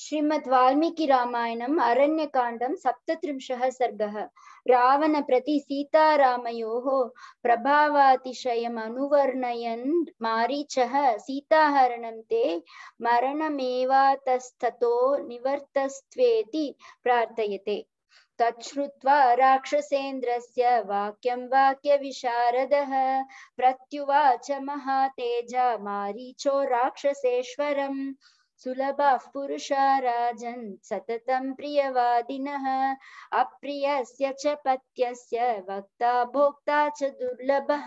श्रीमद् वाल्मीकि रामायणम् अरण्यकाण्डं सप्तत्रिंशः सर्गः रावण प्रति सीतारामयोः प्रभावातिशयम् अनुवर्णयन् मारीचः सीताहरणं ते मरणमेवातस्ततो निवर्तस्त्वेति प्रार्थयते तच्छ्रुत्वा राक्षसेन्द्रस्य वाक्यं वाक्यविशारदः प्रत्युवाच महातेजा मारीचो राक्षसेश्वरम् सुलभाः पुरुषा राजन् सततं प्रियवादिनः अप्रियस्य च पत्यस्य वक्ता भोक्ता च दुर्लभः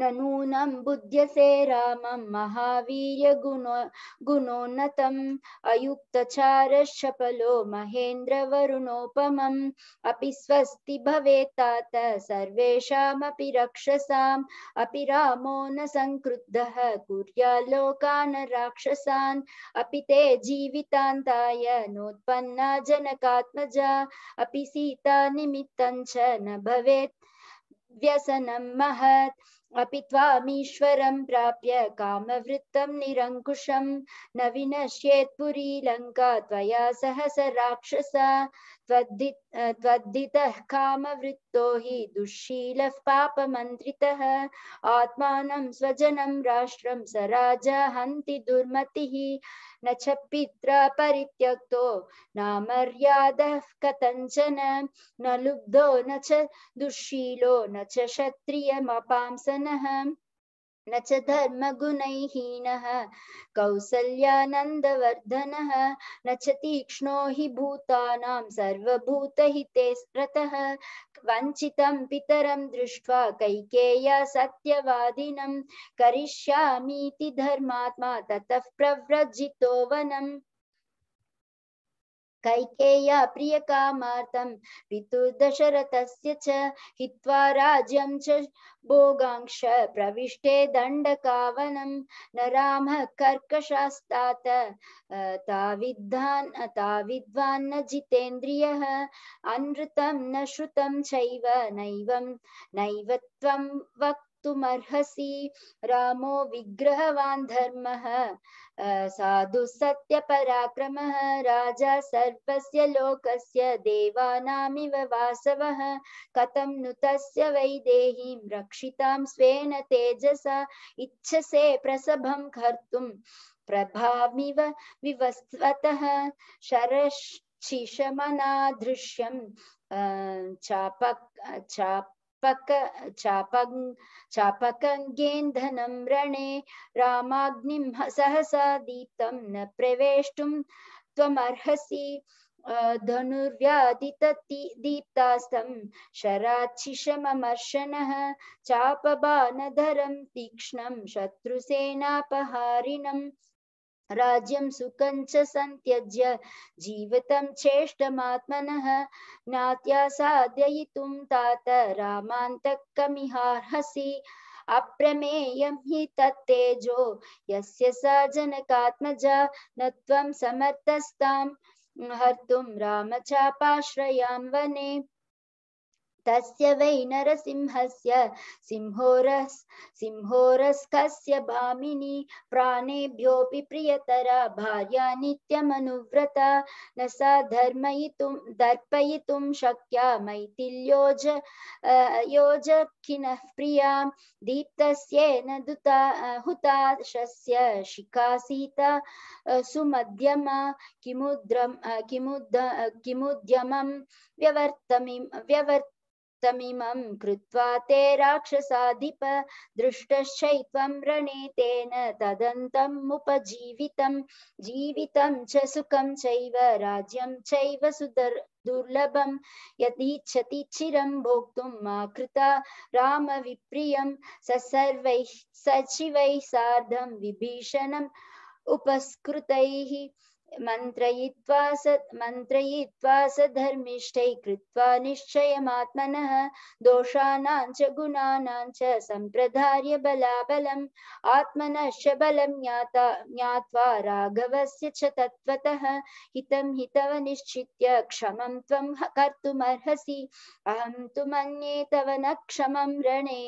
न नूनं बुध्यसे रामं महावीर्यगुणो गुणोन्नतम् अयुक्तचारशपलो महेन्द्रवरुणोपमम् अपि स्वस्ति भवेत्तात सर्वेषामपि रक्षसाम् अपि रामो न सङ्क्रुद्धः कुर्याल्लोकान् राक्षसान् अपि ते जीवितान्ताय नोत्पन्ना जनकात्मजा अपि सीता निमित्तं च न भवेत् व्यसनं महत् अपि त्वामीश्वरं प्राप्य कामवृत्तं निरङ्कुशं न विनश्येत्पुरी लङ्का त्वया सहस राक्षस त्वद्धि त्वद्धितः कामवृत्तो हि दुःशीलः पापमन्त्रितः आत्मानं स्वजनं राष्ट्रं स राजा हन्ति दुर्मतिः न च पित्रा परित्यक्तो नामर्यादः कथञ्चन न लुब्धो न च दुःशीलो न च क्षत्रियमपांसन महानः न च धर्मगुणैहीनः कौसल्यानन्दवर्धनः न च तीक्ष्णो हि भूतानां सर्वभूतहिते रतः वञ्चितं पितरं दृष्ट्वा सत्यवादिनं करिष्यामीति धर्मात्मा ततः प्रव्रजितो वनम् कैकेय्या प्रियकामार्तं पिता च हित्वा राज्यं च भोगांश प्रविष्टे दण्डकावनं न रामः कर्कशास्तात् ताविद्धान् ताविद्वान् न जितेन्द्रियः अनृतं न श्रुतं चैव नैवं नैव त्वं वक् वक्तुमर्हसि रामो विग्रहवान् धर्मः साधु सत्यपराक्रमः राजा सर्वस्य लोकस्य देवानामिव वासवः कथं नु तस्य वैदेहीं रक्षितां स्वेन तेजसा इच्छसे प्रसभं कर्तुं प्रभामिव विवस्वतः शरश्चिशमना दृश्यं चापक चाप चापक चापक चापकङ्गेन्धनं रणे रामाग्निं सहसा दीप्तं न प्रवेष्टुं त्वमर्हसि धनुर्व्याधितति दीप्तास्तं शराच्छिषममर्शनः तीक्ष्णं शत्रुसेनापहारिणम् राज्यम सुखं च सन्त्यज्य जीवितं चेष्टमात्मनः ज्ञात्या तात रामान्तकमिहार्हसि अप्रमेयं हि तत्तेजो यस्य स जनकात्मजा न त्वं समर्थस्तां हर्तुं रामचापाश्रयां वने तस्य वै नरसिंहस्य सिंहोरस् सिंहोरस्कस्य भामिनी प्राणेभ्योऽपि प्रियतरा भार्या नित्यमनुव्रता न सा धर्मयितुं दर्पयितुं शक्या मैथिल्योज योजखिनः प्रिया दीप्तस्येन दुता हुताशस्य सीता सुमध्यमा किमुद्रं किमुद् किमुद्यमं व्यवर्तमिं व्यवर्त तमिमं कृत्वा ते राक्षसाधिप दृष्टश्चैत्वं रणे तेन तदन्तम् उपजीवितं जीवितं च सुखं चैव राज्यं चैव सुदर् दुर्लभं यदीच्छति चिरं भोक्तुं मा रामविप्रियं ससर्वैः सचिवैः सार्धं विभीषणम् उपस्कृतैः मन्त्रयित्वा स मन्त्रयित्वा स धर्मिष्ठै कृत्वा निश्चयमात्मनः दोषाणां च गुणानां च सम्प्रधार्य बलाबलम् आत्मनश्च बलं ज्ञाता ज्ञात्वा राघवस्य च तत्त्वतः हितं हितव निश्चित्य क्षमं त्वं कर्तुमर्हसि अहं तु मन्ये तव न क्षमं रणे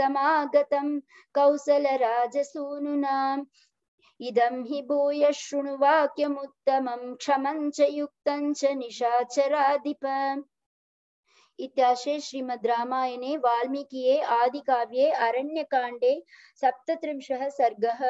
समागतं कौसलराजसूनुनाम् इदं हि भूय शृणुवाक्यमुत्तमं क्षमं च युक्तं च निशाचराधिप इत्याशे श्रीमद् रामायणे वाल्मीकिये आदिकाव्ये अरण्यकाण्डे सप्तत्रिंशः सर्गः